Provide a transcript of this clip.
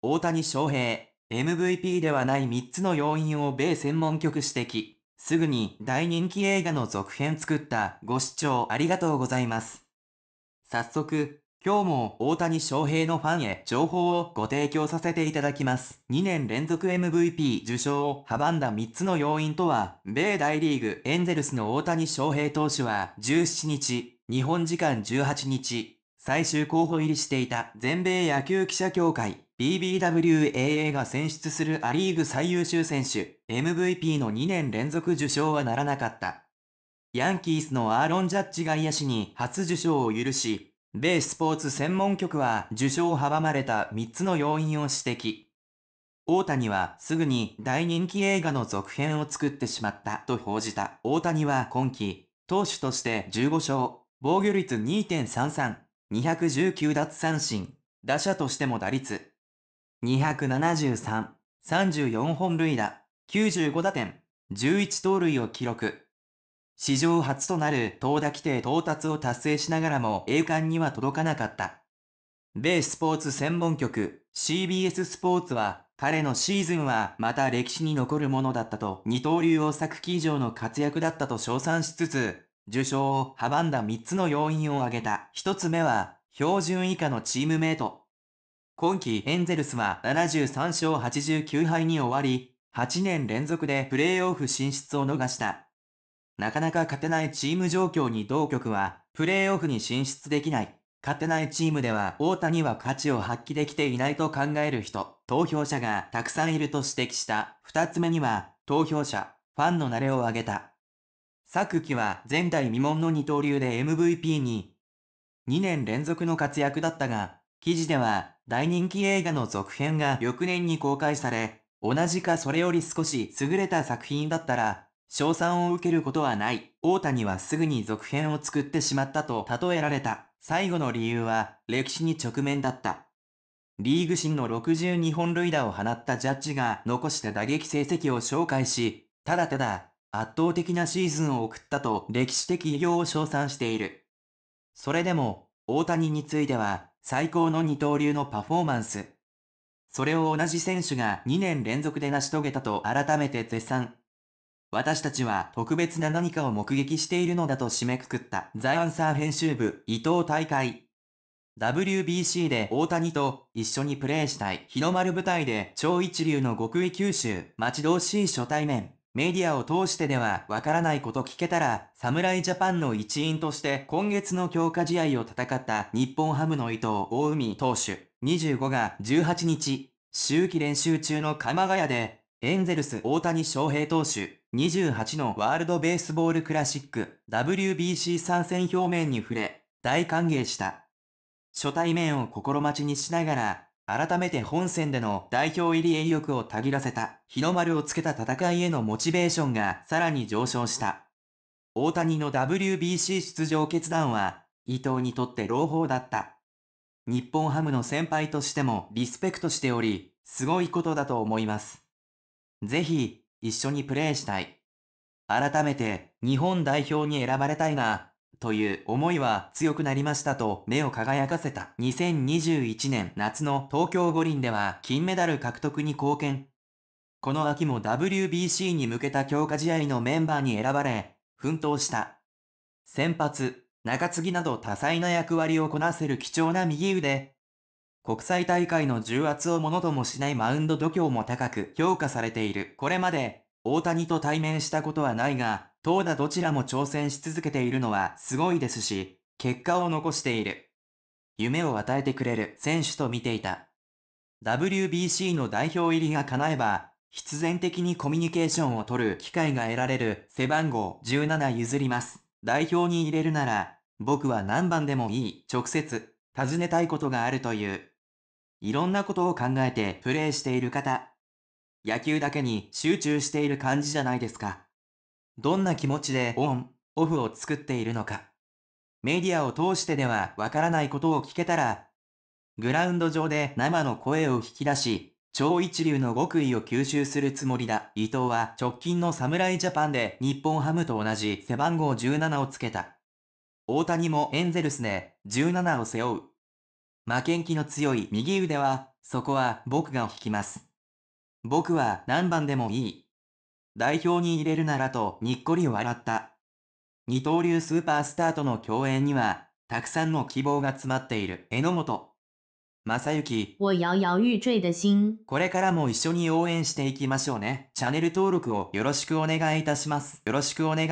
大谷翔平、MVP ではない3つの要因を米専門局指摘。すぐに大人気映画の続編作ったご視聴ありがとうございます。早速、今日も大谷翔平のファンへ情報をご提供させていただきます。2年連続 MVP 受賞を阻んだ3つの要因とは、米大リーグエンゼルスの大谷翔平投手は17日、日本時間18日、最終候補入りしていた全米野球記者協会 BBWAA が選出するア・リーグ最優秀選手 MVP の2年連続受賞はならなかった。ヤンキースのアーロン・ジャッジ外野手に初受賞を許し、米スポーツ専門局は受賞を阻まれた3つの要因を指摘。大谷はすぐに大人気映画の続編を作ってしまったと報じた大谷は今季、投手として15勝、防御率2.33、219奪三振、打者としても打率273、34本塁打、95打点、11盗塁を記録。史上初となる投打規定到達を達成しながらも栄冠には届かなかった。米スポーツ専門局 CBS スポーツは彼のシーズンはまた歴史に残るものだったと二刀流を作記以上の活躍だったと称賛しつつ受賞を阻んだ3つの要因を挙げた。1つ目は標準以下のチームメイト。今季エンゼルスは73勝89敗に終わり、8年連続でプレーオフ進出を逃した。なかなか勝てないチーム状況に同局は、プレーオフに進出できない。勝てないチームでは大谷は価値を発揮できていないと考える人、投票者がたくさんいると指摘した。二つ目には、投票者、ファンの慣れを挙げた。昨季は前代未聞の二刀流で MVP に、2年連続の活躍だったが、記事では大人気映画の続編が翌年に公開され、同じかそれより少し優れた作品だったら、賞賛を受けることはない。大谷はすぐに続編を作ってしまったと例えられた。最後の理由は歴史に直面だった。リーグ新の62本塁打を放ったジャッジが残した打撃成績を紹介し、ただただ圧倒的なシーズンを送ったと歴史的偉業を称賛している。それでも、大谷については最高の二刀流のパフォーマンス。それを同じ選手が2年連続で成し遂げたと改めて絶賛。私たちは特別な何かを目撃しているのだと締めくくったザ・アンサー編集部伊藤大会。WBC で大谷と一緒にプレーしたい日の丸舞台で超一流の極意九州待ち遠しい初対面。メディアを通してではわからないこと聞けたら、侍ジャパンの一員として今月の強化試合を戦った日本ハムの伊藤大海投手25が18日、周期練習中の鎌ヶ谷で、エンゼルス大谷翔平投手28のワールドベースボールクラシック WBC 参戦表明に触れ、大歓迎した。初対面を心待ちにしながら改めて本戦での代表入りへ意欲をたぎらせた、日の丸をつけた戦いへのモチベーションがさらに上昇した。大谷の WBC 出場決断は、伊藤にとって朗報だった。日本ハムの先輩としてもリスペクトしており、すごいことだと思います。ぜひ、一緒にプレーしたい。改めて、日本代表に選ばれたいな、という思いは強くなりましたと目を輝かせた2021年夏の東京五輪では金メダル獲得に貢献。この秋も WBC に向けた強化試合のメンバーに選ばれ、奮闘した。先発、中継ぎなど多彩な役割をこなせる貴重な右腕。国際大会の重圧をものともしないマウンド度胸も高く評価されている。これまで大谷と対面したことはないが、投打どちらも挑戦し続けているのはすごいですし、結果を残している。夢を与えてくれる選手と見ていた。WBC の代表入りが叶えば、必然的にコミュニケーションを取る機会が得られる背番号17譲ります。代表に入れるなら、僕は何番でもいい、直接、尋ねたいことがあるという。いろんなことを考えてプレーしている方。野球だけに集中している感じじゃないですか。どんな気持ちでオン、オフを作っているのか、メディアを通してではわからないことを聞けたら、グラウンド上で生の声を引き出し、超一流の極意を吸収するつもりだ。伊藤は直近の侍ジャパンで日本ハムと同じ背番号17をつけた。大谷もエンゼルスで17を背負う。負けん気の強い右腕は、そこは僕が引きます。僕は何番でもいい。代表に入れるならとにっこり笑った。二刀流スーパースターとの共演には、たくさんの希望が詰まっている榎本。雅之、我摇摇欲坠的心。これからも一緒に応援していきましょうね。チャンネル登録をよろしくお願いいたします。よろしくお願い。